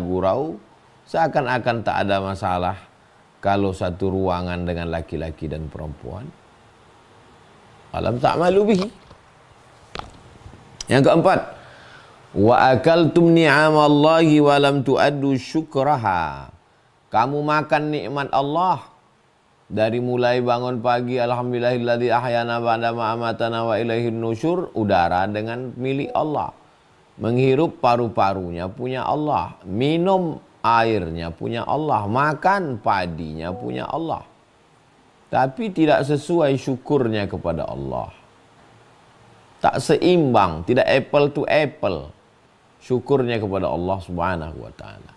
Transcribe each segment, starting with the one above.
gurau, seakan-akan tak ada masalah kalau satu ruangan dengan laki-laki dan perempuan. Alam tak malu bihi. Yang keempat, wa akaltum ni'amallahi wa lam tu'addu syukraha. Kamu makan nikmat Allah dari mulai bangun pagi alhamdulillahilladzi ahyana ba'da ma amatana wa ilaihin nusyur udara dengan milik Allah menghirup paru-parunya punya Allah, minum airnya punya Allah, makan padinya punya Allah. Tapi tidak sesuai syukurnya kepada Allah. Tak seimbang, tidak apple to apple syukurnya kepada Allah Subhanahu wa taala.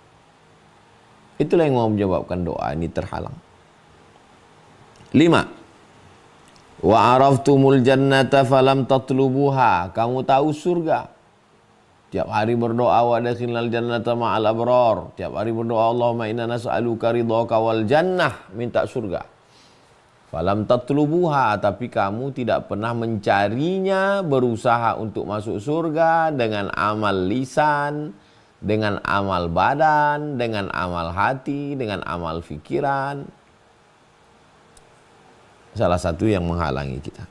Itulah yang mau menyebabkan doa ini terhalang. Lima. Wa araftumul jannata falam tatlubuha. Kamu tahu surga, Tiap hari berdoa wa dakhilnal jannata ma'al abrar. Tiap hari berdoa Allahumma inna nas'aluka ridhaka wal jannah, minta surga. Falam tatlubuha, tapi kamu tidak pernah mencarinya, berusaha untuk masuk surga dengan amal lisan, dengan amal badan, dengan amal hati, dengan amal pikiran. Salah satu yang menghalangi kita.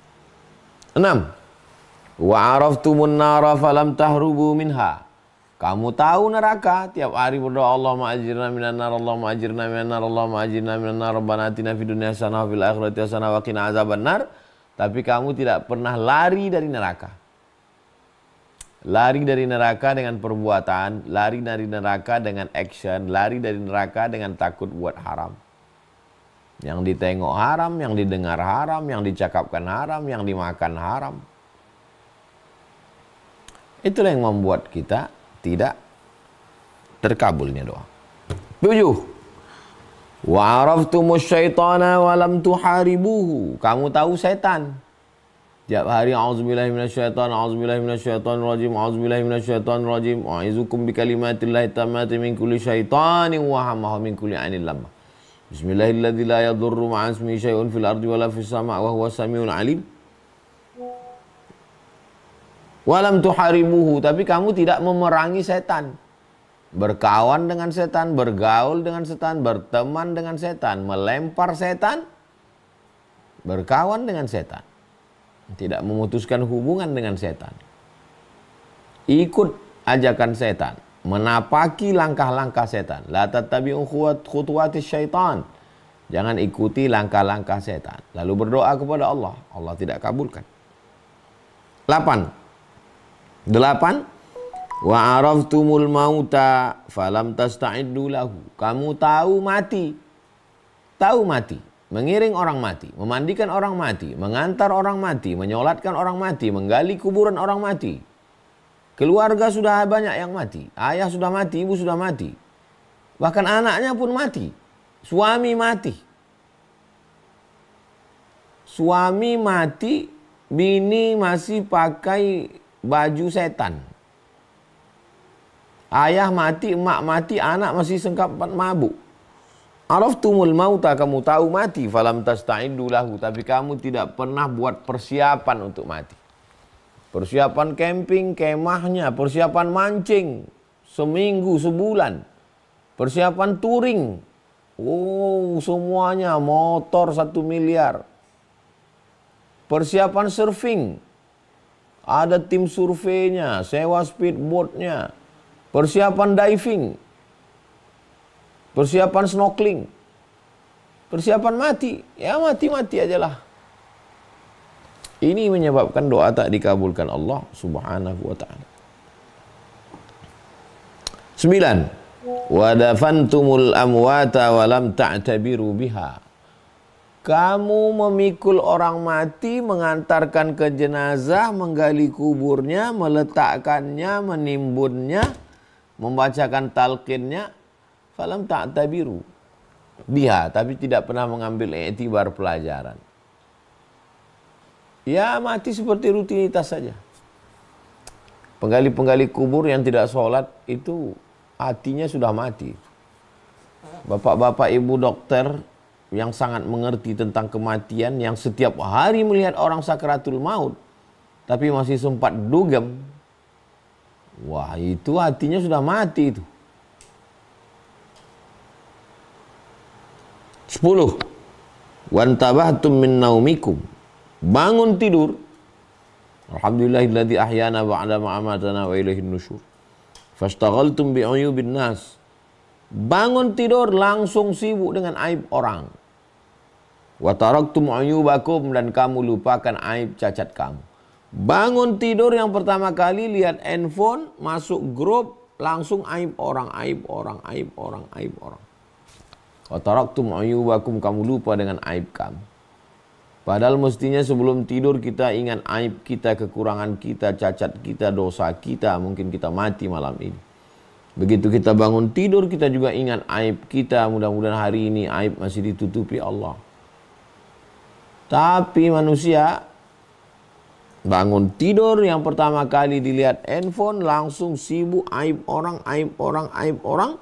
Enam, Wa araftumun nara falam tahrubu minha. Kamu tahu neraka, tiap hari berdoa Allah ma'ajirna minan nar, Allah ma'ajirna minan nar, Allah ma'ajirna minan nar, Rabbana atina fid dunya hasanah fil akhirati hasanah wa qina azaban nar. Tapi kamu tidak pernah lari dari neraka. Lari dari neraka dengan perbuatan, lari dari neraka dengan action, lari dari neraka dengan takut buat haram. Yang ditengok haram, yang didengar haram, yang dicakapkan haram, yang dimakan haram. Itulah yang membuat kita tidak terkabulnya doa. Tujuh. Wa'araftumus syaitana walam tuharibuhu. Kamu tahu setan. Setiap hari auzubillahi minasyaitan, auzubillahi minasyaitan rajim, auzubillahi minasyaitan rajim. A'izukum bi kalimatillahi tammati min kulli syaitanin wa hamahu min kulli anil lamma. Bismillahirrahmanirrahim la yadurru ma'a ismihi syai'un fil ardi wa fis sama' wa huwas samiul alim. Walam tuharimuhu, tapi kamu tidak memerangi setan. Berkawan dengan setan, bergaul dengan setan, berteman dengan setan, melempar setan, berkawan dengan setan. Tidak memutuskan hubungan dengan setan. Ikut ajakan setan, menapaki langkah-langkah setan. La tattabi'u khutuwati syaitan. Jangan ikuti langkah-langkah setan. Lalu berdoa kepada Allah. Allah tidak kabulkan. 8. Delapan, wa araftumul mauta falam tasta'iddu lahu. Kamu tahu mati. Tahu mati. Mengiring orang mati, memandikan orang mati, mengantar orang mati, menyolatkan orang mati, menggali kuburan orang mati. Keluarga sudah banyak yang mati. Ayah sudah mati, ibu sudah mati. Bahkan anaknya pun mati. Suami mati. Suami mati, bini masih pakai baju setan. Ayah mati, emak mati, anak masih sengkapan mabuk. tumul mauta kamu tahu mati falam tasta'iddu lahu tapi kamu tidak pernah buat persiapan untuk mati. Persiapan camping, kemahnya, persiapan mancing seminggu, sebulan. Persiapan touring. Oh, semuanya motor satu miliar. Persiapan surfing, ada tim surveinya, sewa speedboatnya, persiapan diving, persiapan snorkeling, persiapan mati, ya mati-mati aja lah. Ini menyebabkan doa tak dikabulkan Allah Subhanahu wa taala. Sembilan. Wadafantumul amwata walam ta'tabiru biha. Kamu memikul orang mati, mengantarkan ke jenazah, menggali kuburnya, meletakkannya, menimbunnya, membacakan talqinnya. Falam tak tabiru. Biha, tapi tidak pernah mengambil etibar pelajaran. Ya mati seperti rutinitas saja. Penggali-penggali kubur yang tidak sholat itu hatinya sudah mati. Bapak-bapak ibu dokter yang sangat mengerti tentang kematian yang setiap hari melihat orang sakaratul maut tapi masih sempat dugem wah itu hatinya sudah mati itu 10 wantabahtum min naumikum bangun tidur alhamdulillahilladzi ahyana ba'da ma amatana wa ilaihi nusyur fastaghaltum bi'uyubin nas bangun tidur langsung sibuk dengan aib orang Wataraktum ayubakum dan kamu lupakan aib cacat kamu. Bangun tidur yang pertama kali lihat handphone, masuk grup, langsung aib orang, aib orang, aib orang, aib orang. Wataraktum ayubakum kamu lupa dengan aib kamu. Padahal mestinya sebelum tidur kita ingat aib kita, kekurangan kita, cacat kita, dosa kita. Mungkin kita mati malam ini. Begitu kita bangun tidur kita juga ingat aib kita. Mudah-mudahan hari ini aib masih ditutupi Allah. Tapi manusia bangun tidur yang pertama kali dilihat handphone langsung sibuk aib orang, aib orang, aib orang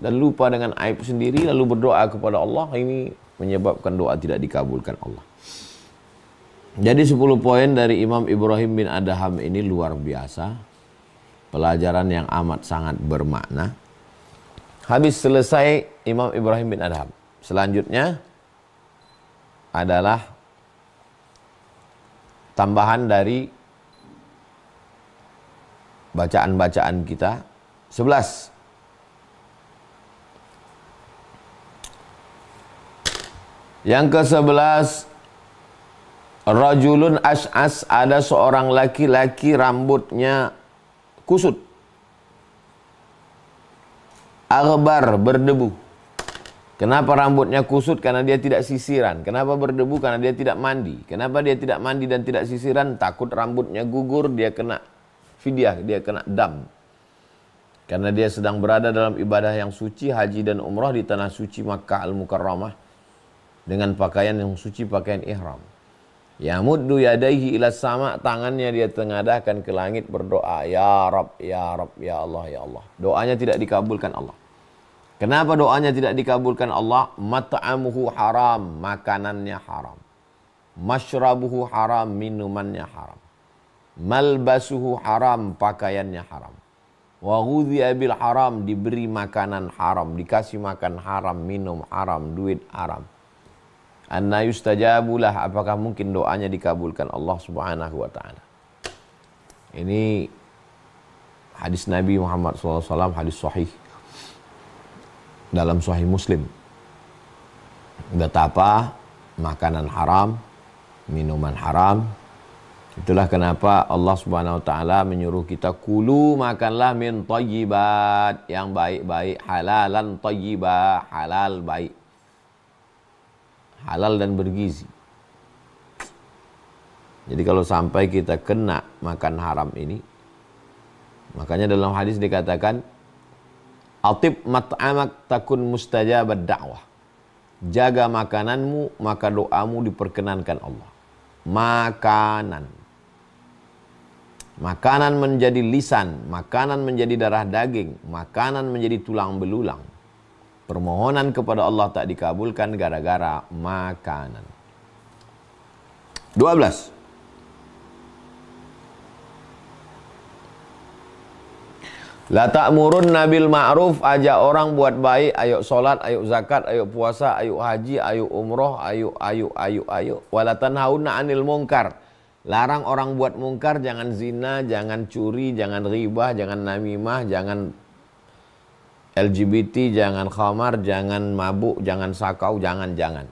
dan lupa dengan aib sendiri lalu berdoa kepada Allah ini menyebabkan doa tidak dikabulkan Allah. Jadi 10 poin dari Imam Ibrahim bin Adham ini luar biasa. Pelajaran yang amat sangat bermakna. Habis selesai Imam Ibrahim bin Adham. Selanjutnya adalah tambahan dari bacaan-bacaan kita. 11. Yang ke-11 Rajulun as'as ada seorang laki-laki rambutnya kusut. Agbar berdebu. Kenapa rambutnya kusut? Karena dia tidak sisiran. Kenapa berdebu? Karena dia tidak mandi. Kenapa dia tidak mandi dan tidak sisiran? Takut rambutnya gugur, dia kena fidyah, dia kena dam. Karena dia sedang berada dalam ibadah yang suci, haji dan umrah di tanah suci Makkah Al-Mukarramah dengan pakaian yang suci, pakaian ihram. Ya muddu yadaihi ila sama, tangannya dia tengadahkan ke langit berdoa, Ya Rab, Ya Rab, Ya Allah, Ya Allah. Doanya tidak dikabulkan Allah. Kenapa doanya tidak dikabulkan Allah? Mat'amuhu haram, makanannya haram. Masyrabuhu haram, minumannya haram. Malbasuhu haram, pakaiannya haram. Wa haram, diberi makanan haram, dikasih makan haram, minum haram, duit haram. Anna yustajabulah, apakah mungkin doanya dikabulkan Allah subhanahu wa ta'ala. Ini hadis Nabi Muhammad SAW, hadis sahih dalam Sahih Muslim. Betapa makanan haram, minuman haram. Itulah kenapa Allah Subhanahu wa taala menyuruh kita kulu makanlah min thayyibat yang baik-baik, halalan thayyibah, halal baik. Halal dan bergizi. Jadi kalau sampai kita kena makan haram ini, makanya dalam hadis dikatakan Atib mat'amak takun mustajabat da'wah. Jaga makananmu, maka doamu diperkenankan Allah. Makanan. Makanan menjadi lisan, makanan menjadi darah daging, makanan menjadi tulang belulang. Permohonan kepada Allah tak dikabulkan gara-gara makanan. 12. La murun nabil ma'ruf ajak orang buat baik, ayo solat, ayo zakat, ayo puasa, ayo haji, ayo umroh, ayo ayo ayo ayo. walatan hauna 'anil mungkar Larang orang buat mungkar, jangan zina, jangan curi, jangan ribah, jangan namimah, jangan LGBT, jangan khamar, jangan mabuk, jangan sakau, jangan jangan.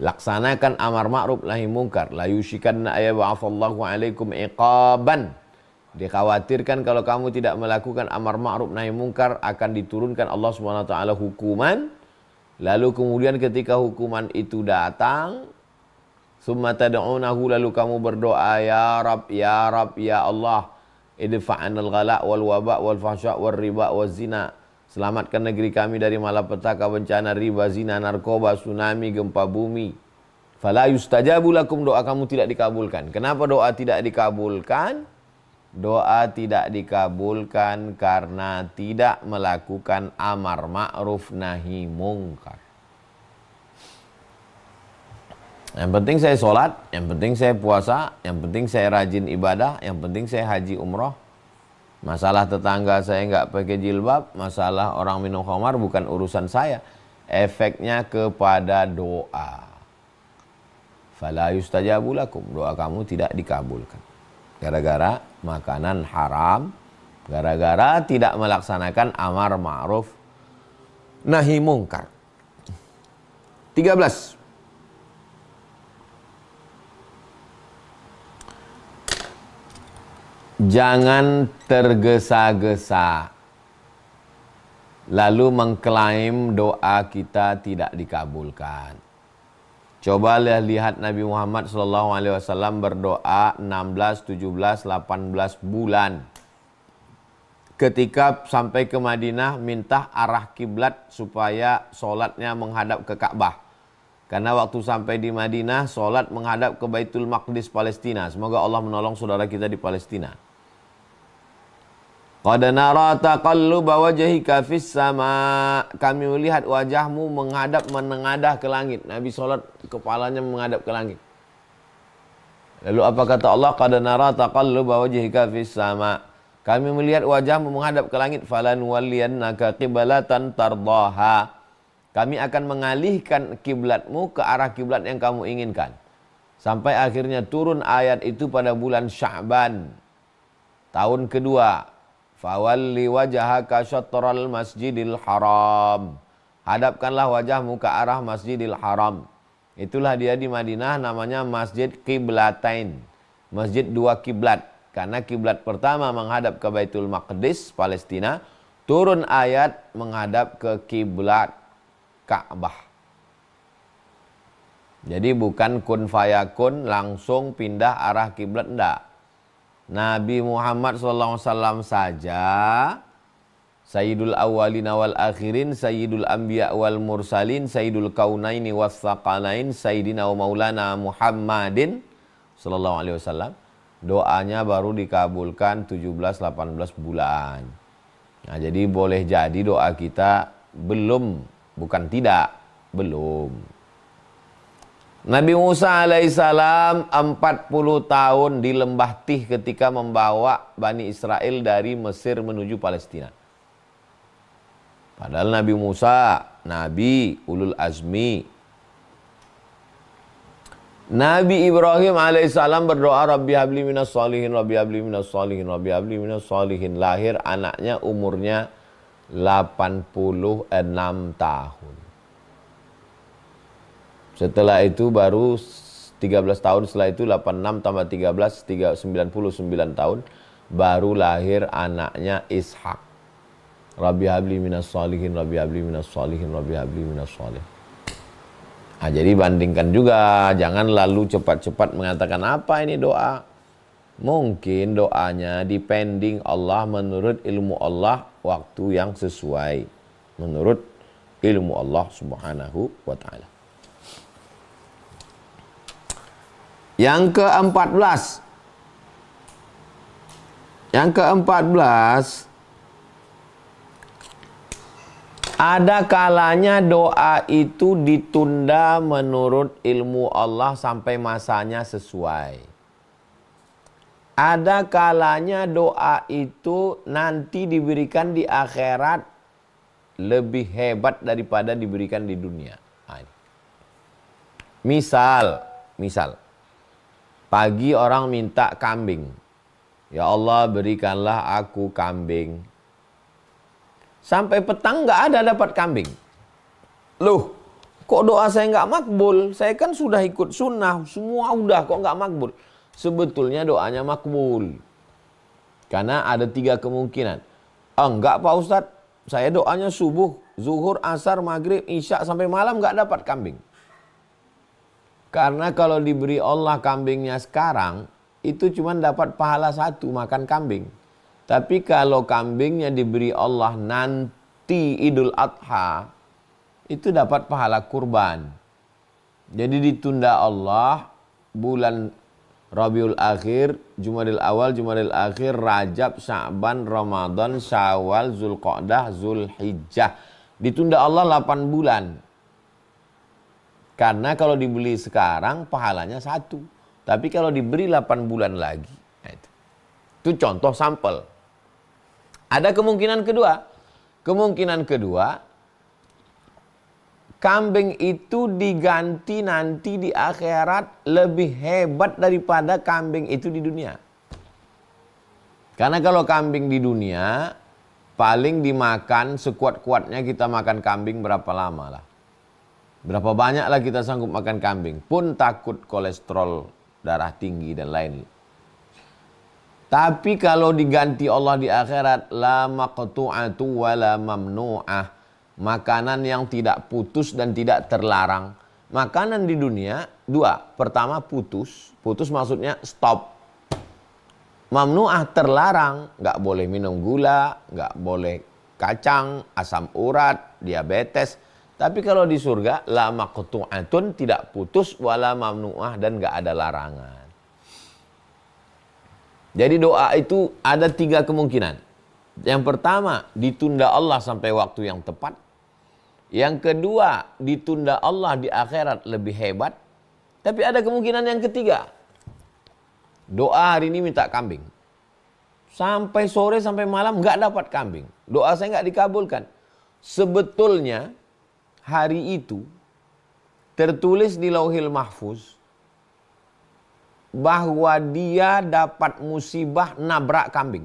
Laksanakan amar ma'ruf nahi mungkar. La yushikanna ayyaba'afallahu alaikum iqaban Dikhawatirkan kalau kamu tidak melakukan amar ma'ruf nahi mungkar akan diturunkan Allah Subhanahu wa taala hukuman. Lalu kemudian ketika hukuman itu datang, summa tad'unahu lalu kamu berdoa ya Rabb ya Rabb ya Allah idfa'anil ghala wal waba wal fahsya wal riba wal zina. Selamatkan negeri kami dari malapetaka bencana riba, zina, narkoba, tsunami, gempa bumi. Fala yustajabu lakum doa kamu tidak dikabulkan. Kenapa doa tidak dikabulkan? doa tidak dikabulkan karena tidak melakukan amar ma'ruf nahi mungkar. Yang penting saya sholat, yang penting saya puasa, yang penting saya rajin ibadah, yang penting saya haji umroh. Masalah tetangga saya nggak pakai jilbab, masalah orang minum khamar bukan urusan saya. Efeknya kepada doa. Fala yustajabulakum, doa kamu tidak dikabulkan. Gara-gara makanan haram gara-gara tidak melaksanakan amar ma'ruf nahi mungkar. 13. Jangan tergesa-gesa lalu mengklaim doa kita tidak dikabulkan. Coba lihat Nabi Muhammad SAW berdoa 16, 17, 18 bulan. Ketika sampai ke Madinah minta arah kiblat supaya sholatnya menghadap ke Ka'bah. Karena waktu sampai di Madinah sholat menghadap ke Baitul Maqdis Palestina. Semoga Allah menolong saudara kita di Palestina. Qad nara taqalluba wajhika fis sama. Kami melihat wajahmu menghadap menengadah ke langit. Nabi salat kepalanya menghadap ke langit. Lalu apa kata Allah? Qad nara taqalluba wajhika fis sama. Kami melihat wajahmu menghadap ke langit. Falan waliyannaka qiblatan tardaha. Kami akan mengalihkan kiblatmu ke arah kiblat yang kamu inginkan. Sampai akhirnya turun ayat itu pada bulan Sya'ban tahun kedua Fawalli wajahaka syatral masjidil haram. Hadapkanlah wajahmu ke arah masjidil haram. Itulah dia di Madinah namanya Masjid Qiblatain. Masjid dua kiblat. Karena kiblat pertama menghadap ke Baitul Maqdis, Palestina. Turun ayat menghadap ke kiblat Ka'bah. Jadi bukan kun fayakun langsung pindah arah kiblat enggak. Nabi Muhammad SAW saja Sayyidul awalina wal akhirin, Sayyidul anbiya wal mursalin, Sayyidul kaunaini was saqalain, Sayyidina wa maulana Muhammadin sallallahu alaihi wasallam. Doanya baru dikabulkan 17 18 bulan. Nah, jadi boleh jadi doa kita belum bukan tidak, belum. Nabi Musa alaihissalam 40 tahun di lembah Tih ketika membawa Bani Israel dari Mesir menuju Palestina. Padahal Nabi Musa, Nabi Ulul Azmi. Nabi Ibrahim alaihissalam berdoa Rabbi habli minas salihin, Rabbi habli minas salihin, Rabbi habli minas salihin. Lahir anaknya umurnya 86 tahun. Setelah itu baru 13 tahun setelah itu 86 tambah 13 399 tahun baru lahir anaknya Ishak. Rabbi habli minas salihin, Rabbi habli minas salihin, Rabbi habli minas salih. Nah, jadi bandingkan juga, jangan lalu cepat-cepat mengatakan apa ini doa. Mungkin doanya depending Allah menurut ilmu Allah waktu yang sesuai. Menurut ilmu Allah subhanahu wa ta'ala. Yang ke-14. Yang ke-14 ada kalanya doa itu ditunda menurut ilmu Allah sampai masanya sesuai. Ada kalanya doa itu nanti diberikan di akhirat lebih hebat daripada diberikan di dunia. Misal, misal Pagi orang minta kambing. Ya Allah berikanlah aku kambing. Sampai petang nggak ada dapat kambing. Loh, kok doa saya nggak makbul? Saya kan sudah ikut sunnah, semua udah kok nggak makbul. Sebetulnya doanya makbul. Karena ada tiga kemungkinan. Enggak ah, Pak Ustadz, saya doanya subuh, zuhur, asar, maghrib, isya sampai malam nggak dapat kambing. Karena kalau diberi Allah kambingnya sekarang, itu cuma dapat pahala satu makan kambing. Tapi kalau kambingnya diberi Allah nanti Idul Adha, itu dapat pahala kurban. Jadi ditunda Allah bulan Rabiul Akhir, Jumadil Awal, Jumadil Akhir, Rajab, Sa'ban, Ramadan, Syawal, Zulqa'dah, Zulhijjah. Ditunda Allah 8 bulan. Karena kalau dibeli sekarang pahalanya satu. Tapi kalau diberi 8 bulan lagi. Nah itu. itu contoh sampel. Ada kemungkinan kedua. Kemungkinan kedua, kambing itu diganti nanti di akhirat lebih hebat daripada kambing itu di dunia. Karena kalau kambing di dunia, paling dimakan sekuat-kuatnya kita makan kambing berapa lama lah. Berapa banyaklah kita sanggup makan kambing, pun takut kolesterol darah tinggi dan lain. Tapi kalau diganti Allah di akhirat, la maqtu'atu wa la mamnu'ah. Makanan yang tidak putus dan tidak terlarang. Makanan di dunia, dua. Pertama putus, putus maksudnya stop. Mamnu'ah terlarang, nggak boleh minum gula, nggak boleh kacang, asam urat, diabetes, tapi kalau di surga, lama antun tidak putus, wala mamnu'ah dan nggak ada larangan. Jadi doa itu ada tiga kemungkinan. Yang pertama, ditunda Allah sampai waktu yang tepat. Yang kedua, ditunda Allah di akhirat lebih hebat. Tapi ada kemungkinan yang ketiga. Doa hari ini minta kambing. Sampai sore, sampai malam nggak dapat kambing. Doa saya nggak dikabulkan. Sebetulnya hari itu tertulis di Lauhil Mahfuz bahwa dia dapat musibah nabrak kambing.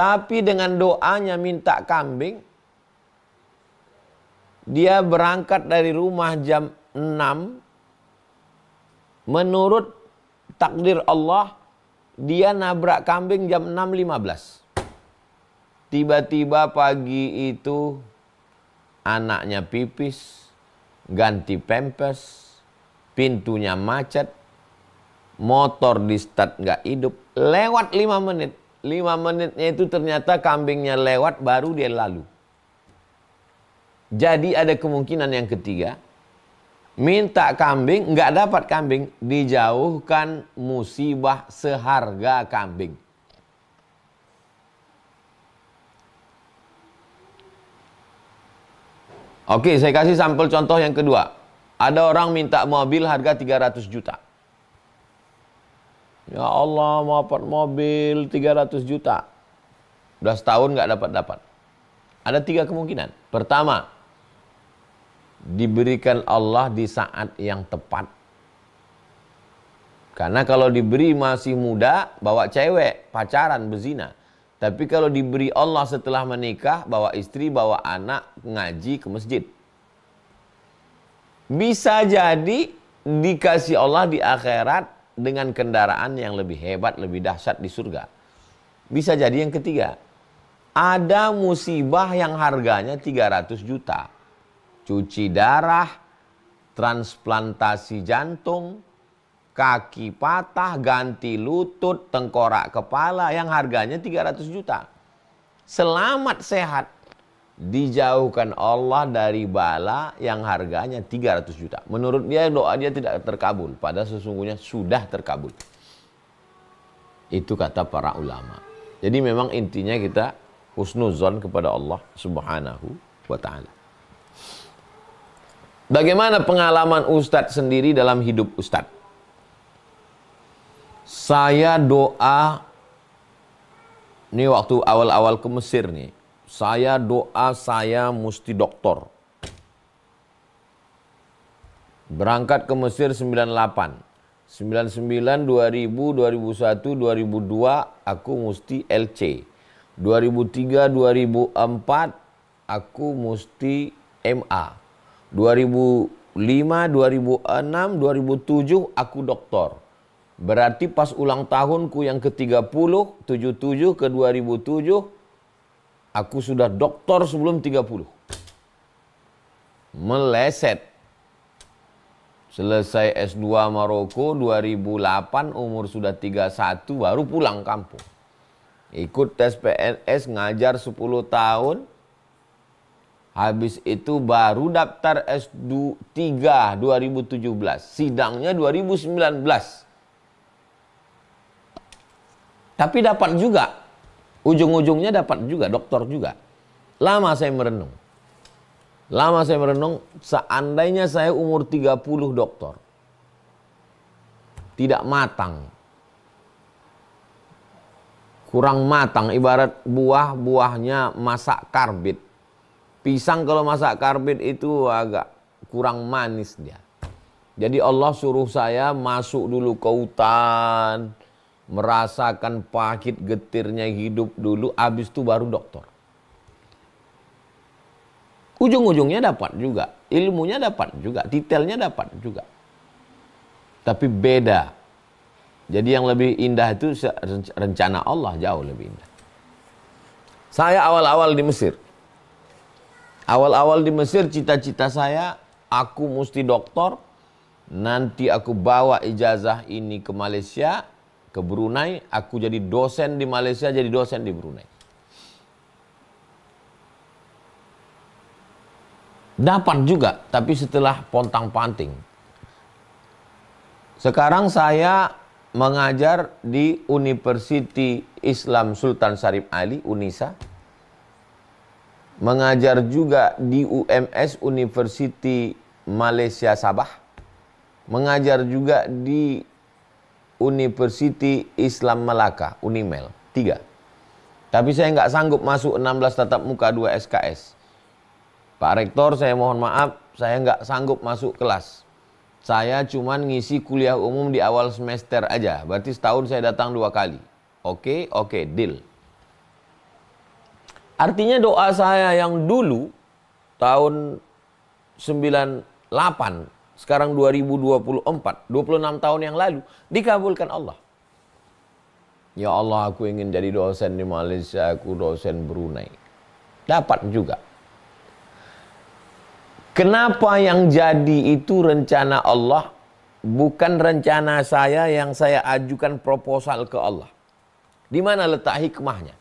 Tapi dengan doanya minta kambing, dia berangkat dari rumah jam 6. Menurut takdir Allah, dia nabrak kambing jam 6.15. Tiba-tiba pagi itu anaknya pipis, ganti pempes, pintunya macet, motor di start nggak hidup, lewat lima menit. lima menitnya itu ternyata kambingnya lewat baru dia lalu. Jadi ada kemungkinan yang ketiga, minta kambing nggak dapat kambing, dijauhkan musibah seharga kambing. Oke, saya kasih sampel contoh yang kedua. Ada orang minta mobil harga 300 juta. Ya Allah, mau dapat mobil 300 juta. Udah setahun nggak dapat-dapat. Ada tiga kemungkinan. Pertama, diberikan Allah di saat yang tepat. Karena kalau diberi masih muda, bawa cewek, pacaran, bezina. Tapi kalau diberi Allah setelah menikah, bawa istri, bawa anak, ngaji ke masjid. Bisa jadi dikasih Allah di akhirat dengan kendaraan yang lebih hebat, lebih dahsyat di surga. Bisa jadi yang ketiga, ada musibah yang harganya 300 juta. Cuci darah, transplantasi jantung, kaki patah, ganti lutut, tengkorak kepala yang harganya 300 juta. Selamat sehat. Dijauhkan Allah dari bala yang harganya 300 juta. Menurut dia doa dia tidak terkabul. Padahal sesungguhnya sudah terkabul. Itu kata para ulama. Jadi memang intinya kita husnuzon kepada Allah subhanahu wa ta'ala. Bagaimana pengalaman Ustadz sendiri dalam hidup Ustadz? Saya doa ini waktu awal-awal ke Mesir nih. Saya doa saya mesti doktor. Berangkat ke Mesir 98. 99, 2000, 2001, 2002 aku mesti LC. 2003, 2004 aku mesti MA. 2005, 2006, 2007 aku doktor. Berarti pas ulang tahunku yang ke-30, 77 ke 2007, aku sudah doktor sebelum 30. Meleset. Selesai S2 Maroko 2008, umur sudah 31, baru pulang kampung. Ikut tes PNS, ngajar 10 tahun. Habis itu baru daftar S3 2017, sidangnya 2019. 2019. Tapi dapat juga. Ujung-ujungnya dapat juga, dokter juga. Lama saya merenung. Lama saya merenung, seandainya saya umur 30 dokter. Tidak matang. Kurang matang, ibarat buah-buahnya masak karbit. Pisang kalau masak karbit itu agak kurang manis dia. Jadi Allah suruh saya masuk dulu ke hutan, merasakan pahit getirnya hidup dulu, habis itu baru dokter. Ujung-ujungnya dapat juga, ilmunya dapat juga, detailnya dapat juga. Tapi beda. Jadi yang lebih indah itu rencana Allah jauh lebih indah. Saya awal-awal di Mesir. Awal-awal di Mesir cita-cita saya aku mesti dokter, nanti aku bawa ijazah ini ke Malaysia, ke Brunei, aku jadi dosen di Malaysia, jadi dosen di Brunei. Dapat juga, tapi setelah pontang-panting. Sekarang saya mengajar di University Islam Sultan Syarif Ali, UNISA. Mengajar juga di UMS University Malaysia Sabah. Mengajar juga di University Islam Melaka, Unimel. Tiga. Tapi saya nggak sanggup masuk 16 tatap muka 2 SKS. Pak Rektor, saya mohon maaf, saya nggak sanggup masuk kelas. Saya cuma ngisi kuliah umum di awal semester aja. Berarti setahun saya datang dua kali. Oke, oke, deal. Artinya doa saya yang dulu tahun 98 sekarang 2024, 26 tahun yang lalu, dikabulkan Allah. Ya Allah, aku ingin jadi dosen di Malaysia, aku dosen Brunei. Dapat juga. Kenapa yang jadi itu rencana Allah, bukan rencana saya yang saya ajukan proposal ke Allah? Di mana letak hikmahnya?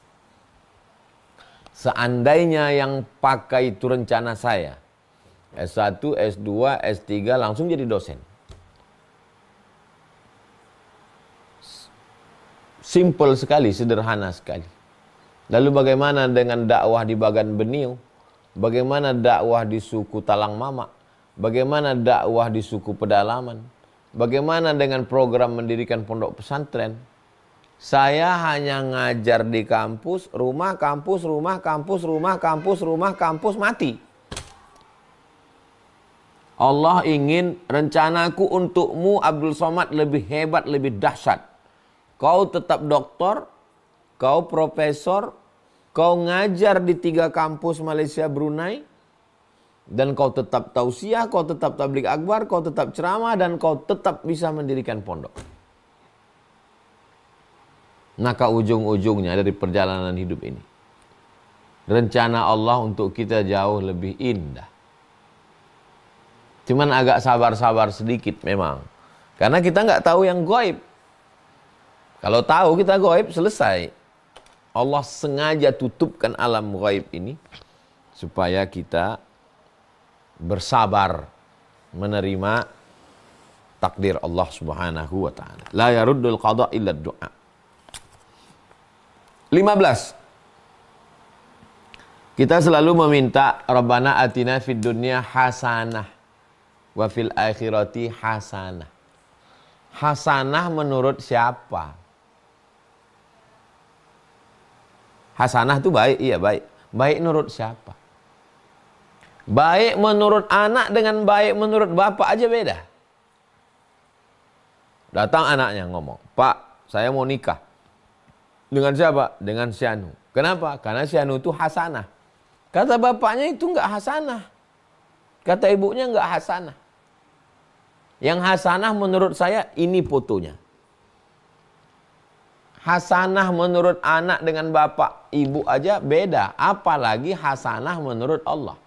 Seandainya yang pakai itu rencana saya, S1, S2, S3 langsung jadi dosen. Simple sekali, sederhana sekali. Lalu bagaimana dengan dakwah di Bagan Beniu? Bagaimana dakwah di suku Talang Mama? Bagaimana dakwah di suku pedalaman? Bagaimana dengan program mendirikan pondok pesantren? Saya hanya ngajar di kampus, rumah kampus, rumah kampus, rumah kampus, rumah kampus, mati. Allah ingin rencanaku untukmu Abdul Somad lebih hebat, lebih dahsyat. Kau tetap doktor, kau profesor, kau ngajar di tiga kampus Malaysia Brunei, dan kau tetap tausiah, kau tetap tablik akbar, kau tetap ceramah, dan kau tetap bisa mendirikan pondok. Maka ujung-ujungnya dari perjalanan hidup ini, rencana Allah untuk kita jauh lebih indah Cuman agak sabar-sabar sedikit memang. Karena kita nggak tahu yang goib. Kalau tahu kita goib selesai. Allah sengaja tutupkan alam goib ini supaya kita bersabar menerima takdir Allah Subhanahu wa taala. La yaruddul qada illa doa. 15. Kita selalu meminta Rabbana atina fid dunya hasanah wa fil akhirati hasanah. Hasanah menurut siapa? Hasanah itu baik, iya baik. Baik menurut siapa? Baik menurut anak dengan baik menurut bapak aja beda. Datang anaknya ngomong, Pak, saya mau nikah. Dengan siapa? Dengan Sianu. Kenapa? Karena Sianu itu hasanah. Kata bapaknya itu enggak hasanah. Kata ibunya enggak hasanah. Yang hasanah menurut saya ini fotonya. Hasanah menurut anak dengan bapak, ibu aja beda. Apalagi hasanah menurut Allah.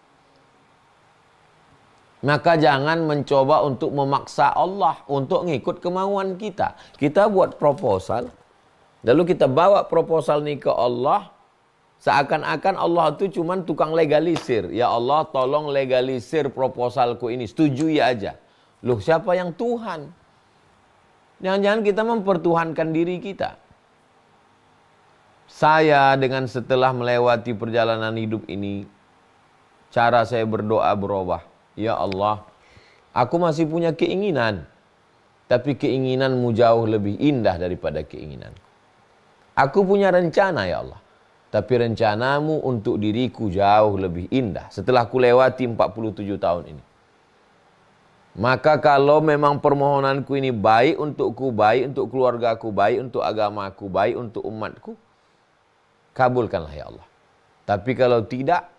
Maka jangan mencoba untuk memaksa Allah untuk ngikut kemauan kita. Kita buat proposal, lalu kita bawa proposal ini ke Allah, seakan-akan Allah itu cuma tukang legalisir. Ya Allah, tolong legalisir proposalku ini, setujui ya aja. Loh siapa yang Tuhan? Jangan-jangan kita mempertuhankan diri kita. Saya dengan setelah melewati perjalanan hidup ini, cara saya berdoa berubah. Ya Allah, aku masih punya keinginan. Tapi keinginanmu jauh lebih indah daripada keinginan. Aku punya rencana ya Allah. Tapi rencanamu untuk diriku jauh lebih indah. Setelah ku lewati 47 tahun ini. Maka kalau memang permohonanku ini baik untukku, baik untuk keluargaku, baik untuk agamaku, baik untuk umatku, kabulkanlah ya Allah. Tapi kalau tidak,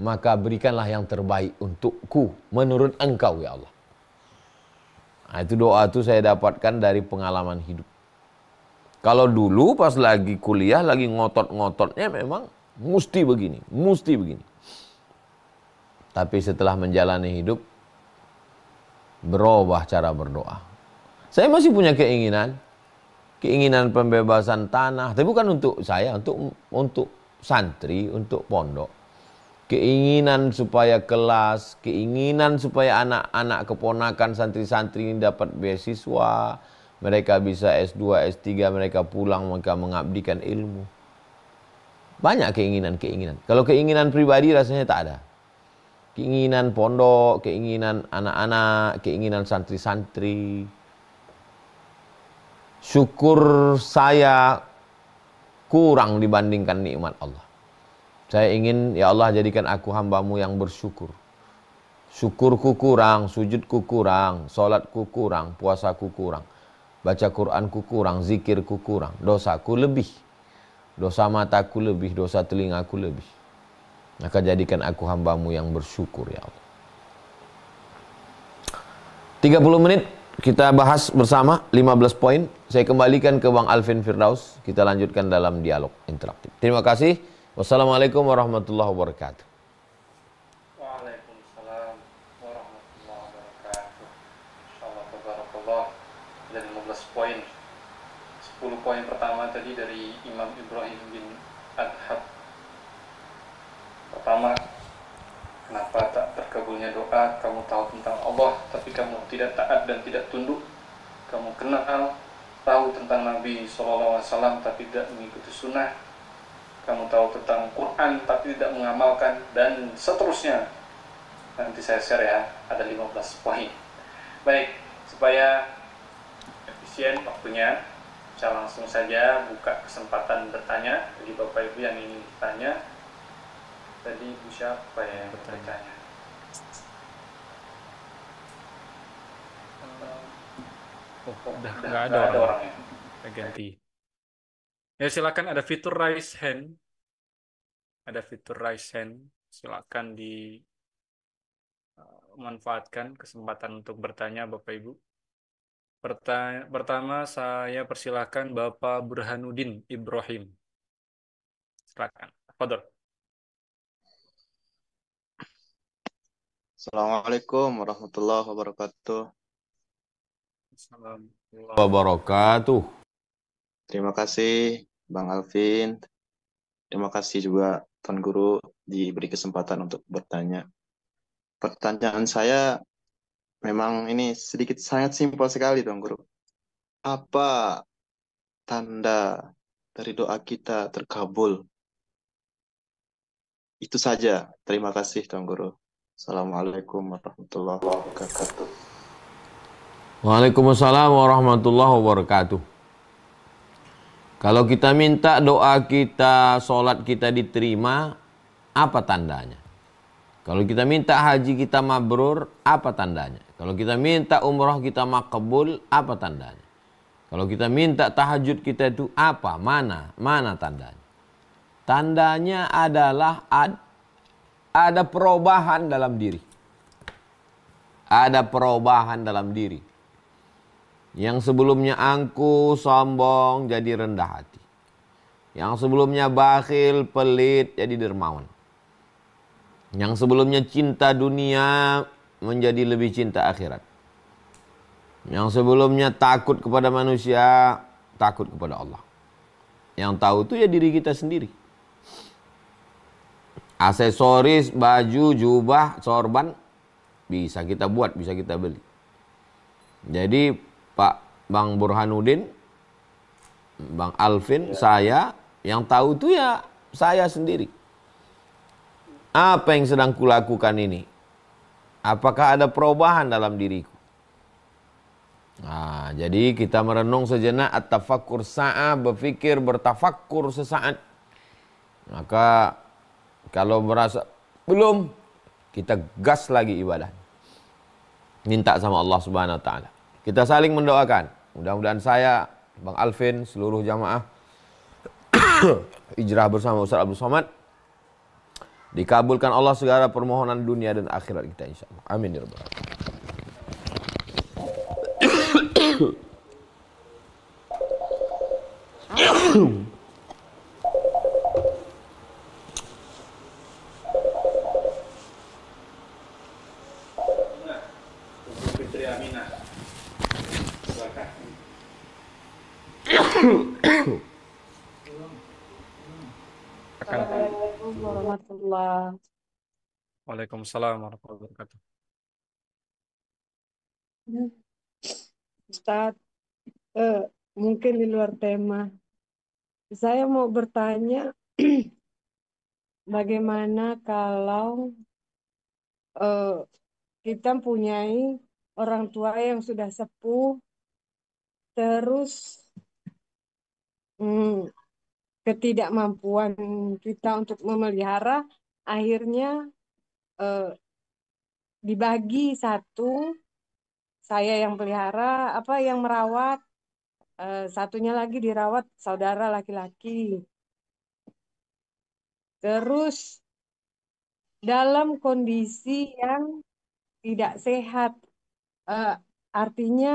maka berikanlah yang terbaik untukku menurut engkau ya Allah. Nah, itu doa itu saya dapatkan dari pengalaman hidup. Kalau dulu pas lagi kuliah, lagi ngotot-ngototnya memang mesti begini, mesti begini. Tapi setelah menjalani hidup, berubah cara berdoa. Saya masih punya keinginan, keinginan pembebasan tanah, tapi bukan untuk saya, untuk untuk santri, untuk pondok. Keinginan supaya kelas, keinginan supaya anak-anak keponakan santri-santri ini dapat beasiswa, mereka bisa S2, S3, mereka pulang, mereka mengabdikan ilmu. Banyak keinginan-keinginan. Kalau keinginan pribadi rasanya tak ada keinginan pondok, keinginan anak-anak, keinginan santri-santri. Syukur saya kurang dibandingkan nikmat Allah. Saya ingin, ya Allah jadikan aku hambamu yang bersyukur. Syukurku kurang, sujudku kurang, sholatku kurang, puasaku kurang. Baca Quranku kurang, zikirku kurang, dosaku lebih. Dosa mataku lebih, dosa telingaku lebih. Maka jadikan aku hambamu yang bersyukur ya Allah. 30 menit kita bahas bersama 15 poin. Saya kembalikan ke Bang Alvin Firdaus. Kita lanjutkan dalam dialog interaktif. Terima kasih. Wassalamualaikum warahmatullahi wabarakatuh. tidak taat dan tidak tunduk kamu kenal tahu tentang Nabi SAW tapi tidak mengikuti sunnah kamu tahu tentang Quran tapi tidak mengamalkan dan seterusnya nanti saya share ya ada 15 poin baik supaya efisien waktunya saya langsung saja buka kesempatan bertanya bagi Bapak Ibu yang ingin bertanya tadi bisa siapa ya yang bertanya oh udah nggak ada orang, Kita ganti ya silakan ada fitur raise hand ada fitur raise hand silakan di uh, manfaatkan kesempatan untuk bertanya Bapak Ibu. Pertanya, pertama saya persilakan Bapak Burhanuddin Ibrahim. Silakan. Fadol. Assalamualaikum warahmatullahi wabarakatuh wabarakatuh. Terima kasih Bang Alvin. Terima kasih juga Tuan Guru diberi kesempatan untuk bertanya. Pertanyaan saya memang ini sedikit sangat simpel sekali Tuan Guru. Apa tanda dari doa kita terkabul? Itu saja. Terima kasih Tuan Guru. Assalamualaikum warahmatullahi wabarakatuh. Waalaikumsalam warahmatullahi wabarakatuh. Kalau kita minta doa kita, sholat kita diterima, apa tandanya? Kalau kita minta haji kita mabrur, apa tandanya? Kalau kita minta umroh kita makabul, apa tandanya? Kalau kita minta tahajud kita itu apa? Mana? Mana tandanya? Tandanya adalah ad, ada perubahan dalam diri. Ada perubahan dalam diri yang sebelumnya angku, sombong, jadi rendah hati. Yang sebelumnya bakhil, pelit, jadi dermawan. Yang sebelumnya cinta dunia menjadi lebih cinta akhirat. Yang sebelumnya takut kepada manusia, takut kepada Allah. Yang tahu itu ya diri kita sendiri. Aksesoris, baju, jubah, sorban bisa kita buat, bisa kita beli. Jadi Pak Bang Burhanuddin, Bang Alvin, ya. saya yang tahu itu ya saya sendiri. Apa yang sedang kulakukan ini? Apakah ada perubahan dalam diriku? Nah, jadi kita merenung sejenak at-tafakkur sa'a, berpikir, bertafakkur sesaat. Maka kalau merasa belum, kita gas lagi ibadah. Minta sama Allah Subhanahu wa taala. Kita saling mendoakan. Mudah-mudahan saya, Bang Alvin, seluruh jamaah hijrah bersama Ustaz Abdul Somad dikabulkan Allah segala permohonan dunia dan akhirat kita insya Allah. Amin ya rabbal alamin. Waalaikumsalam warahmatullahi wabarakatuh. Hmm. Ustaz, eh, mungkin di luar tema. Saya mau bertanya, bagaimana kalau eh, kita mempunyai orang tua yang sudah sepuh, terus hmm, ketidakmampuan kita untuk memelihara, akhirnya eh, dibagi satu saya yang pelihara apa yang merawat eh, satunya lagi dirawat saudara laki-laki terus dalam kondisi yang tidak sehat eh, artinya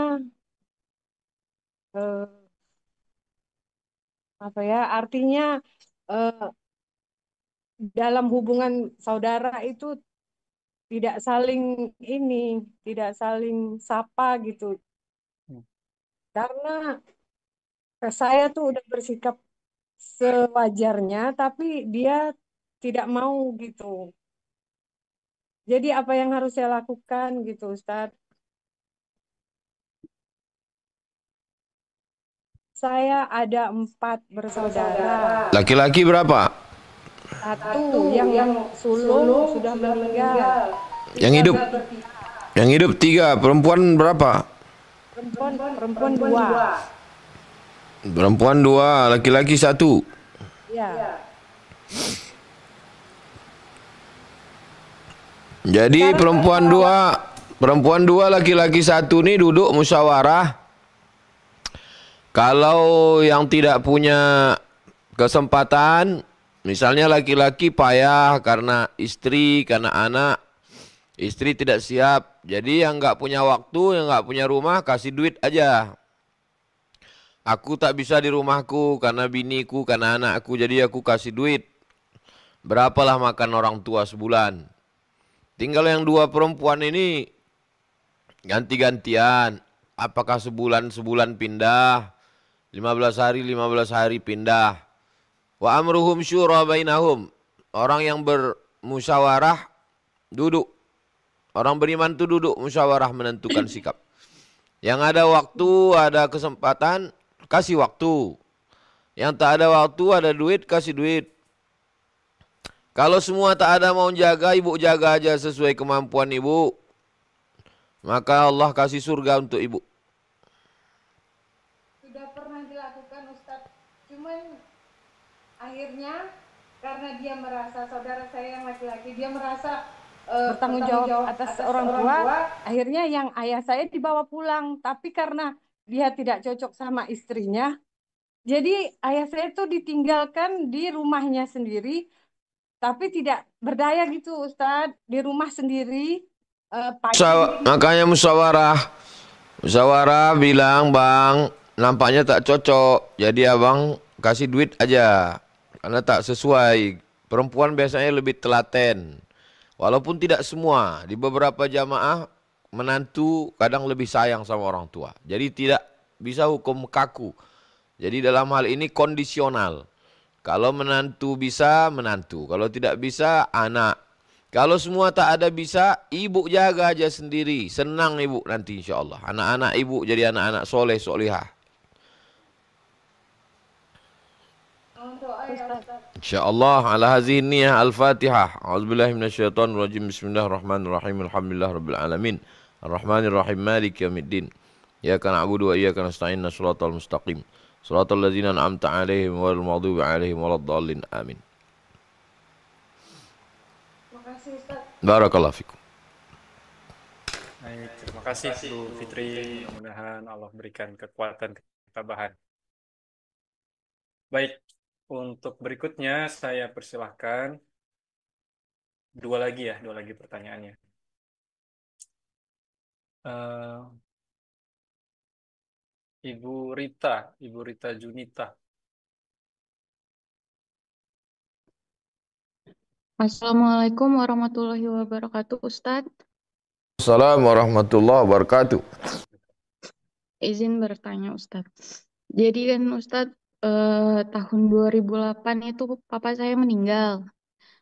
eh, apa ya artinya eh, dalam hubungan saudara itu tidak saling ini, tidak saling sapa gitu. Hmm. Karena eh, saya tuh udah bersikap sewajarnya, tapi dia tidak mau gitu. Jadi apa yang harus saya lakukan gitu, Ustadz? Saya ada empat bersaudara. Laki-laki berapa? satu yang, yang sulung sudah meninggal. Yang hidup. Yang hidup tiga, perempuan berapa? Perempuan perempuan dua. Perempuan dua, laki-laki satu. Ya. Jadi Sekarang perempuan dua, perempuan dua, laki-laki satu nih duduk musyawarah. Kalau yang tidak punya kesempatan Misalnya laki-laki payah karena istri, karena anak, istri tidak siap. Jadi yang nggak punya waktu, yang nggak punya rumah, kasih duit aja. Aku tak bisa di rumahku karena biniku, karena anakku, jadi aku kasih duit. Berapalah makan orang tua sebulan. Tinggal yang dua perempuan ini ganti-gantian. Apakah sebulan-sebulan pindah, 15 hari, 15 hari pindah Wa amruhum syura bainahum. Orang yang bermusyawarah duduk. Orang beriman itu duduk musyawarah menentukan sikap. Yang ada waktu, ada kesempatan, kasih waktu. Yang tak ada waktu, ada duit, kasih duit. Kalau semua tak ada mau jaga, ibu jaga aja sesuai kemampuan ibu. Maka Allah kasih surga untuk ibu. akhirnya karena dia merasa saudara saya yang laki-laki dia merasa uh, bertanggung, jawab, atas, atas orang, orang tua, tua akhirnya yang ayah saya dibawa pulang tapi karena dia tidak cocok sama istrinya jadi ayah saya itu ditinggalkan di rumahnya sendiri tapi tidak berdaya gitu Ustadz di rumah sendiri uh, makanya musyawarah musyawarah bilang bang nampaknya tak cocok jadi abang kasih duit aja karena tak sesuai. Perempuan biasanya lebih telaten. Walaupun tidak semua, di beberapa jamaah menantu kadang lebih sayang sama orang tua. Jadi tidak bisa hukum kaku. Jadi dalam hal ini kondisional. Kalau menantu bisa, menantu. Kalau tidak bisa, anak. Kalau semua tak ada bisa, ibu jaga aja sendiri. Senang ibu nanti insya Allah. Anak-anak ibu jadi anak-anak soleh, solihah. إن شاء الله على هذه النية الفاتحة أعوذ بالله من الشيطان الرجيم بسم الله الرحمن الرحيم الحمد لله رب العالمين الرحمن الرحيم مالك يوم الدين إياك نعبد وإياك نستعين صراط المستقيم صراط الذين أنعمت عليهم غير المغضوب عليهم ولا الضالين آمين بارك الله فيكم Baik, terima kasih Bu Fitri. Mudah-mudahan Allah berikan kekuatan ketabahan. Baik, Untuk berikutnya saya persilahkan dua lagi ya, dua lagi pertanyaannya. Uh, Ibu Rita, Ibu Rita Junita. Assalamualaikum warahmatullahi wabarakatuh, Ustadz. Assalamualaikum warahmatullahi wabarakatuh. Izin bertanya, Ustadz. Jadi kan Ustadz eh, tahun 2008 itu papa saya meninggal.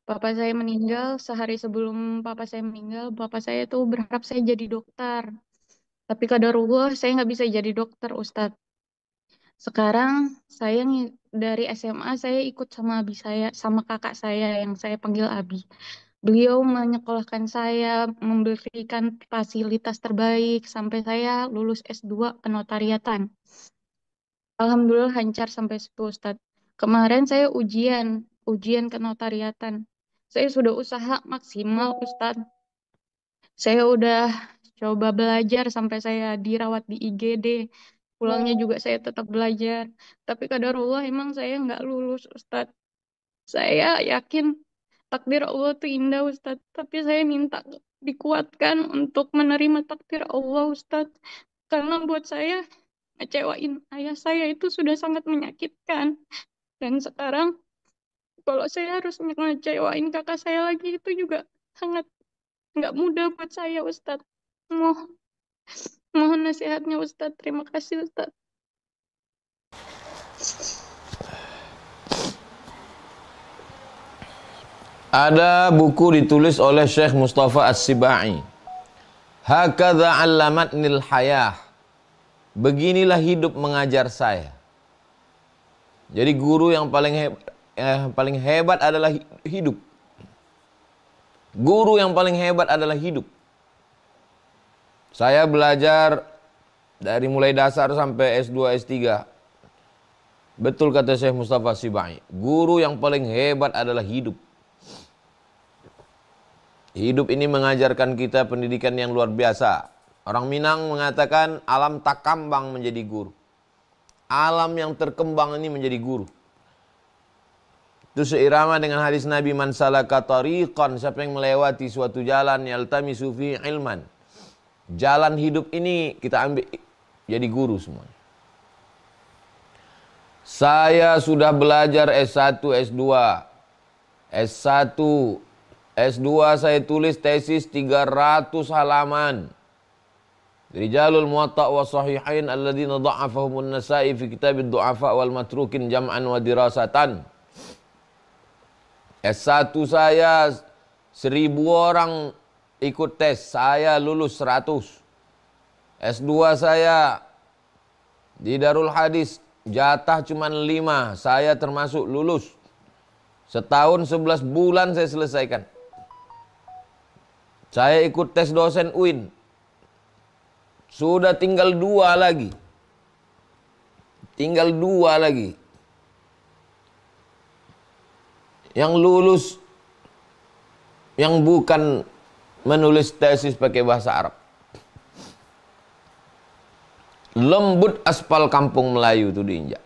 Papa saya meninggal sehari sebelum papa saya meninggal, papa saya itu berharap saya jadi dokter. Tapi allah saya nggak bisa jadi dokter, Ustadz. Sekarang saya dari SMA saya ikut sama abi saya, sama kakak saya yang saya panggil abi. Beliau menyekolahkan saya, memberikan fasilitas terbaik sampai saya lulus S2 kenotariatan. Alhamdulillah lancar sampai 10 Ustaz. Kemarin saya ujian, ujian kenotariatan. Saya sudah usaha maksimal Ustaz. Saya udah coba belajar sampai saya dirawat di IGD. Pulangnya juga saya tetap belajar. Tapi kadar Allah emang saya nggak lulus Ustaz. Saya yakin takdir Allah itu indah Ustaz. Tapi saya minta dikuatkan untuk menerima takdir Allah Ustaz. Karena buat saya ngecewain ayah saya itu sudah sangat menyakitkan. Dan sekarang kalau saya harus ngecewain kakak saya lagi itu juga sangat nggak mudah buat saya Ustadz. Mohon, mohon nasihatnya Ustadz. Terima kasih Ustadz. Ada buku ditulis oleh Syekh Mustafa As-Sibai. Hakadha 'allamatnil hayah Beginilah hidup mengajar saya. Jadi guru yang paling hebat, eh, paling hebat adalah hidup. Guru yang paling hebat adalah hidup. Saya belajar dari mulai dasar sampai S2, S3. Betul kata Syekh Mustafa Sibai. Guru yang paling hebat adalah hidup. Hidup ini mengajarkan kita pendidikan yang luar biasa. Orang Minang mengatakan alam tak kambang menjadi guru. Alam yang terkembang ini menjadi guru. Itu seirama dengan hadis Nabi man salaka tariqan, siapa yang melewati suatu jalan yaltami sufi ilman. Jalan hidup ini kita ambil jadi guru semuanya. Saya sudah belajar S1, S2. S1, S2 saya tulis tesis 300 halaman. Rijalul muwatta wa sahihain alladzina dha'afahumun nasai fi kitabid du'afa wal matrukin jam'an wa dirasatan. S1 saya seribu orang ikut tes, saya lulus seratus. S2 saya di Darul Hadis jatah cuma lima, saya termasuk lulus. Setahun sebelas bulan saya selesaikan. Saya ikut tes dosen UIN, sudah tinggal dua lagi. Tinggal dua lagi. Yang lulus, yang bukan menulis tesis pakai bahasa Arab. Lembut aspal kampung Melayu itu diinjak.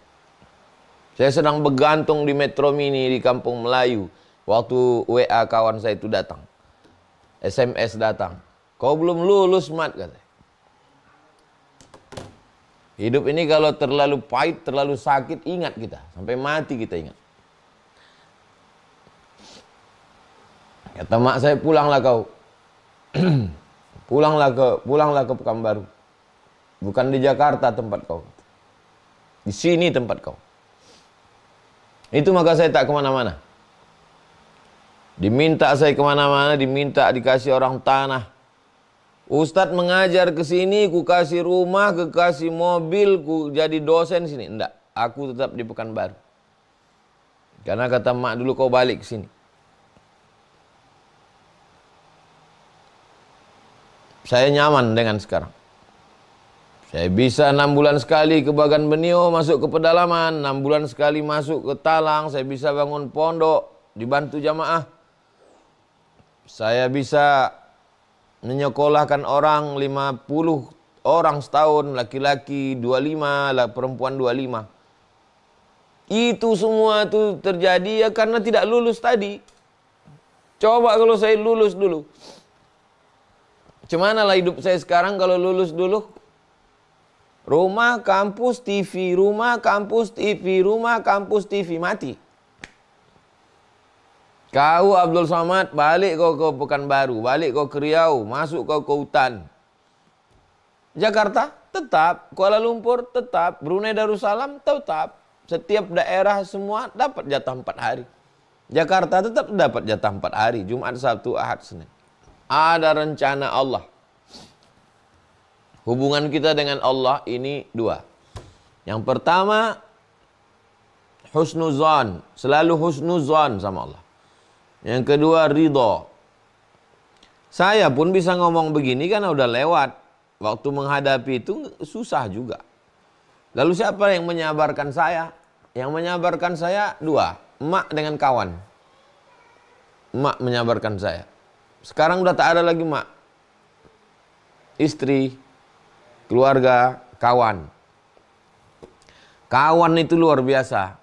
Saya sedang bergantung di Metro Mini di Kampung Melayu. Waktu WA kawan saya itu datang. SMS datang. Kau belum lulus, Mat, katanya. Hidup ini kalau terlalu pahit, terlalu sakit, ingat kita. Sampai mati kita ingat. Kata mak saya, pulanglah kau. pulanglah ke pulanglah ke Pekanbaru. Bukan di Jakarta tempat kau. Di sini tempat kau. Itu maka saya tak kemana-mana. Diminta saya kemana-mana, diminta dikasih orang tanah. Ustadz mengajar ke sini, ku kasih rumah, ku kasih mobil, ku jadi dosen sini. Enggak, aku tetap di Pekanbaru. Karena kata mak dulu kau balik ke sini. Saya nyaman dengan sekarang. Saya bisa enam bulan sekali ke Bagan Benio masuk ke pedalaman, enam bulan sekali masuk ke Talang, saya bisa bangun pondok, dibantu jamaah. Saya bisa menyekolahkan orang 50 orang setahun, laki-laki 25, lah perempuan 25. Itu semua itu terjadi ya karena tidak lulus tadi. Coba kalau saya lulus dulu. Cuman lah hidup saya sekarang kalau lulus dulu? Rumah, kampus, TV, rumah, kampus, TV, rumah, kampus, TV, mati. Kau Abdul Somad balik kau ke Pekanbaru, balik kau ke Riau, masuk kau ke hutan. Jakarta tetap, Kuala Lumpur tetap, Brunei Darussalam tetap. Setiap daerah semua dapat jatah empat hari. Jakarta tetap dapat jatah empat hari, Jumat, Sabtu, Ahad, Senin. Ada rencana Allah. Hubungan kita dengan Allah ini dua. Yang pertama, husnuzon. Selalu husnuzon sama Allah. Yang kedua ridho. Saya pun bisa ngomong begini karena udah lewat. Waktu menghadapi itu susah juga. Lalu siapa yang menyabarkan saya? Yang menyabarkan saya dua, emak dengan kawan. Emak menyabarkan saya. Sekarang udah tak ada lagi emak. Istri, keluarga, kawan. Kawan itu luar biasa.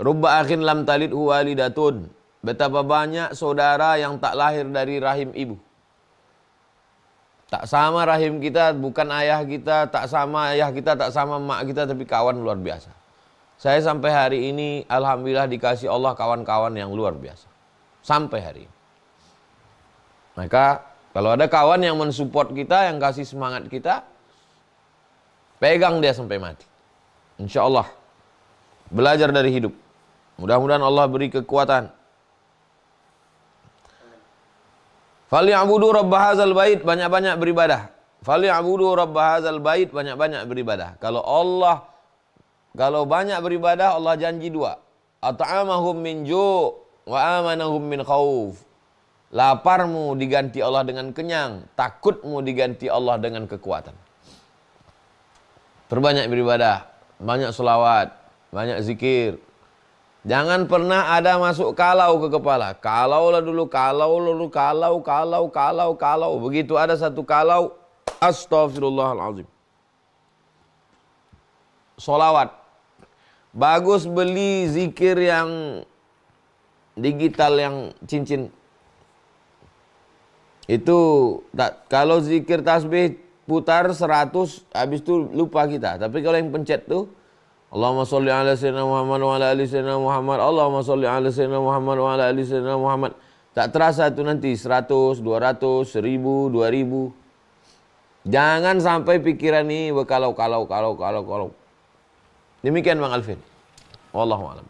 Rubba akhin lam talid huwalidatun. Betapa banyak saudara yang tak lahir dari rahim ibu. Tak sama rahim kita, bukan ayah kita, tak sama ayah kita, tak sama mak kita, tapi kawan luar biasa. Saya sampai hari ini, Alhamdulillah dikasih Allah kawan-kawan yang luar biasa. Sampai hari ini. Maka kalau ada kawan yang mensupport kita, yang kasih semangat kita, pegang dia sampai mati. Insya Allah, belajar dari hidup. Mudah-mudahan Allah beri kekuatan Falyabudu rabb hadzal bait banyak-banyak beribadah. Falyabudu rabb hadzal bait banyak-banyak beribadah. Kalau Allah kalau banyak beribadah Allah janji dua. At'amahum min ju' wa amanahum min khauf. Laparmu diganti Allah dengan kenyang, takutmu diganti Allah dengan kekuatan. Perbanyak beribadah, banyak selawat, banyak zikir, Jangan pernah ada masuk kalau ke kepala. Kalau lah dulu, kalau dulu, kalau, kalau, kalau, kalau. Begitu ada satu kalau, astagfirullahaladzim. Solawat. Bagus beli zikir yang digital yang cincin. Itu tak, kalau zikir tasbih putar 100 habis itu lupa kita. Tapi kalau yang pencet tuh Allahumma salli ala sayyidina Muhammad wa ala ali sayyidina Muhammad. Allahumma salli ala sayyidina Muhammad wa ala ali sayyidina Muhammad. Tak terasa itu nanti 100, 200, 1000, 2000. Jangan sampai pikiran ini kalau kalau kalau kalau kalau. Demikian Bang Alvin. Wallahu a'lam.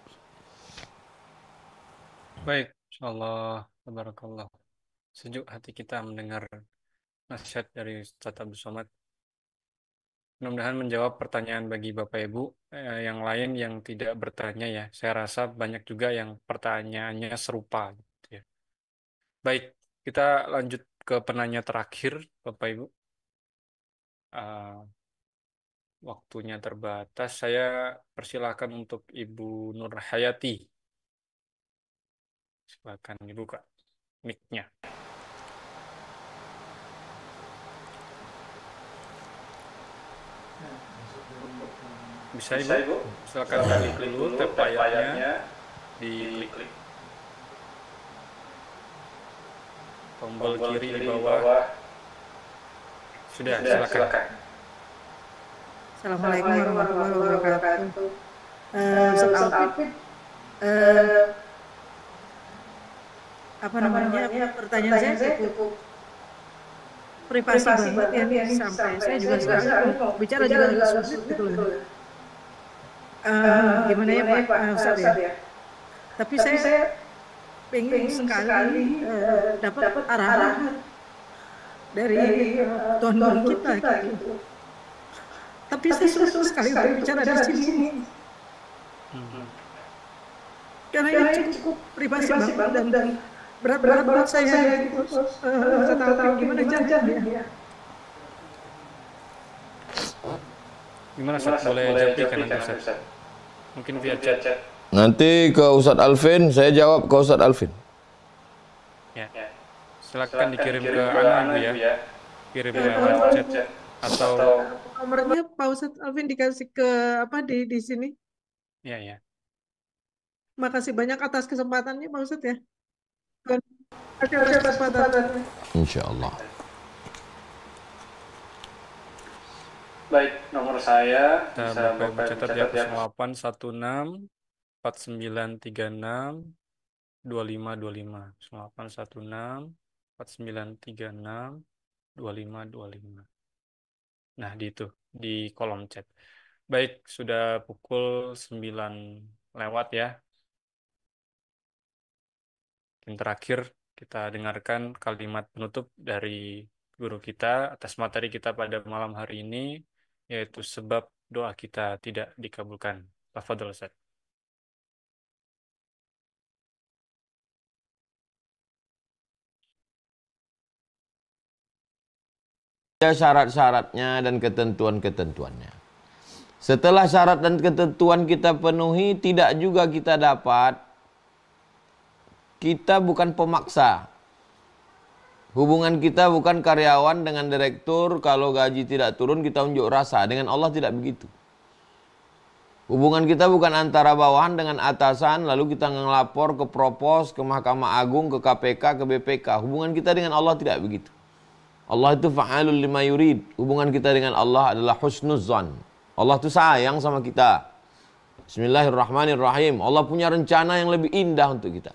Baik, insyaallah tabarakallah. Sejuk hati kita mendengar nasihat dari Ustaz Abdul Somad. Mudah-mudahan menjawab pertanyaan bagi Bapak Ibu Eh, yang lain yang tidak bertanya ya. Saya rasa banyak juga yang pertanyaannya serupa. Gitu ya. Baik, kita lanjut ke penanya terakhir, Bapak Ibu. Uh, waktunya terbatas. Saya persilakan untuk Ibu Nur Hayati. Silakan dibuka mic-nya. Yeah. Bisa Ibu, silakan klik dulu tab layarnya, diklik tombol kiri di bawah. Sudah, silakan. Assalamualaikum warahmatullahi wabarakatuh. Eh, eh, soal eh, apa namanya, pertanyaan saya cukup privasi, privasi banget ya, ya sampai, sampai saya juga sekarang bicara juga sulit gitu loh uh, gimana ya Pak uh, ah, eh, Ustaz ya. ya. Tapi, Tapi saya, saya pengen sekali, sekali uh, dapat, dapat arahan arah dari, dari uh, tuan Guru kita, kita gitu. gitu. Tapi, Tapi saya sulit sekali untuk bicara di sini. Di sini. Hmm. Karena ini ya cukup privasi banget dan, dan berat berat buat saya gitu. Uh, saya tahu gimana jalan ya. Gimana Ustaz? Boleh jawab ikan nanti, Ustaz? Mungkin via chat. Nanti ke Ustadz Alvin, saya jawab ke Ustadz Alvin. Ya. ya. Silakan, Silakan dikirim, ke, ke Anu ya. Gitu ya. Kirim via chat atau nomornya Pak Ustadz Alvin dikasih ke apa di di sini? Ya, ya. Makasih banyak atas kesempatannya Pak Ustadz ya. Terima kasih atas kesempatannya. Insya Baik, nomor saya nah, bisa Bapak Ibu catat di atas 0816 4936 2525 0816 4936 2525. Nah, di itu di kolom chat. Baik, sudah pukul 9 lewat ya. Yang terakhir kita dengarkan kalimat penutup dari guru kita atas materi kita pada malam hari ini yaitu sebab doa kita tidak dikabulkan. Tafadhol Ustaz. syarat-syaratnya dan ketentuan-ketentuannya. Setelah syarat dan ketentuan kita penuhi, tidak juga kita dapat kita bukan pemaksa Hubungan kita bukan karyawan dengan direktur, kalau gaji tidak turun kita unjuk rasa, dengan Allah tidak begitu. Hubungan kita bukan antara bawahan dengan atasan, lalu kita ngelapor ke Propos, ke Mahkamah Agung, ke KPK, ke BPK. Hubungan kita dengan Allah tidak begitu. Allah itu fa'alul lima yurid. Hubungan kita dengan Allah adalah husnuzan. Allah itu sayang sama kita. Bismillahirrahmanirrahim. Allah punya rencana yang lebih indah untuk kita.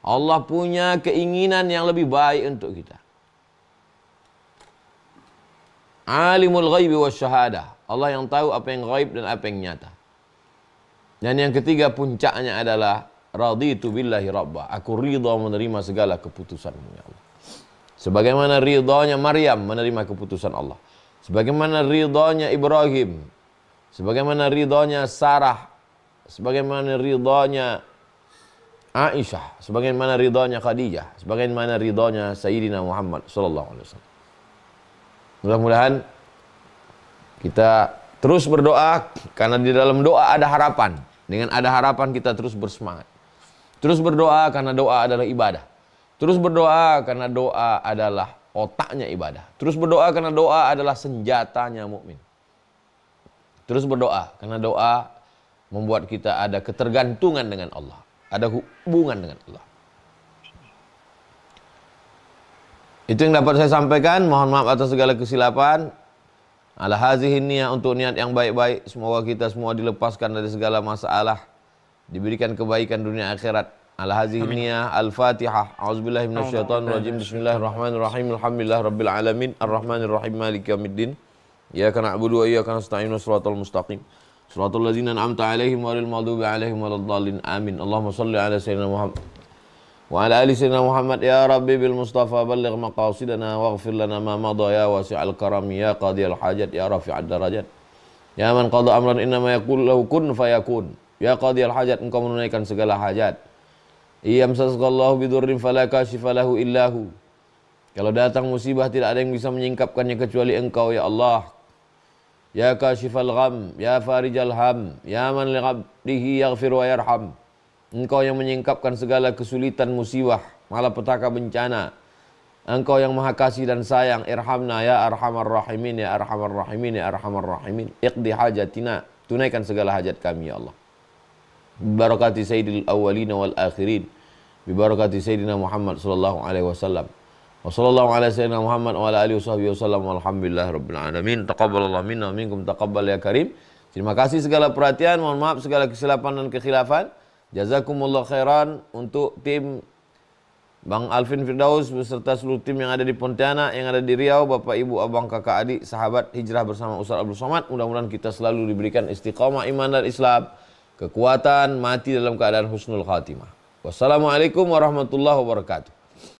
Allah punya keinginan yang lebih baik untuk kita. Alimul ghaibi wa syahadah. Allah yang tahu apa yang gaib dan apa yang nyata. Dan yang ketiga puncaknya adalah raditu billahi rabba. Aku ridha menerima segala keputusanmu ya Allah. Sebagaimana ridhonya Maryam menerima keputusan Allah. Sebagaimana ridhonya Ibrahim. Sebagaimana ridhonya Sarah. Sebagaimana ridhonya Aisyah, sebagaimana ridhonya Khadijah, sebagaimana ridhonya Sayyidina Muhammad sallallahu alaihi wasallam. Mudah-mudahan kita terus berdoa karena di dalam doa ada harapan. Dengan ada harapan kita terus bersemangat. Terus berdoa karena doa adalah ibadah. Terus berdoa karena doa adalah otaknya ibadah. Terus berdoa karena doa adalah senjatanya mukmin. Terus berdoa karena doa membuat kita ada ketergantungan dengan Allah ada hubungan dengan Allah. Itu yang dapat saya sampaikan. Mohon maaf atas segala kesilapan. Ala hazihin niat untuk niat yang baik-baik. Semoga kita semua dilepaskan dari segala masalah. Diberikan kebaikan dunia akhirat. Ala hazihin niat. Al-Fatihah. A'udzubillahi minasyaitonirrajim. Bismillahirrahmanirrahim. Alhamdulillah rabbil alamin. Ar-Rahmanirrahim. Maliki yaumiddin. Iyyaka na'budu wa iyyaka nasta'in. Shiratal mustaqim. Suratul ladzina an'amta alaihim walil maghdubi alaihim waladdallin. Amin. Allahumma shalli ala sayyidina Muhammad wa ala ali sayyidina Muhammad ya Rabbi bil Mustafa balligh maqasidana waghfir lana ma mada ya wasi'al karam ya qadiyal hajat ya rafi'ad darajat. Ya man qada amran inna ma yaqul lahu kun fayakun. Ya qadiyal hajat engkau menunaikan segala hajat. Iyam sasqallahu bidurrim fala kashifa illahu. Kalau datang musibah tidak ada yang bisa menyingkapkannya kecuali engkau ya Allah Ya kasyifal gham, ya farijal ham, ya man liqabdihi yaghfir wa yarham. Engkau yang menyingkapkan segala kesulitan musibah, malapetaka bencana. Engkau yang maha kasih dan sayang, irhamna ya arhamar rahimin, ya arhamar rahimin, ya arhamar rahimin. Iqdi hajatina, tunaikan segala hajat kami ya Allah. Barakati sayyidil awalina wal akhirin. Bibarakati sayyidina Muhammad sallallahu alaihi wasallam. Wassalamualaikum ya Terima kasih segala perhatian. Mohon maaf segala kesilapan dan kekhilafan. Jazakumullah khairan untuk tim Bang Alvin Firdaus beserta seluruh tim yang ada di Pontianak, yang ada di Riau, Bapak Ibu, Abang, Kakak, Adik, sahabat hijrah bersama Ustaz Abdul Somad. Mudah-mudahan kita selalu diberikan istiqamah iman dan Islam, kekuatan, mati dalam keadaan husnul khatimah. Wassalamualaikum warahmatullahi wabarakatuh.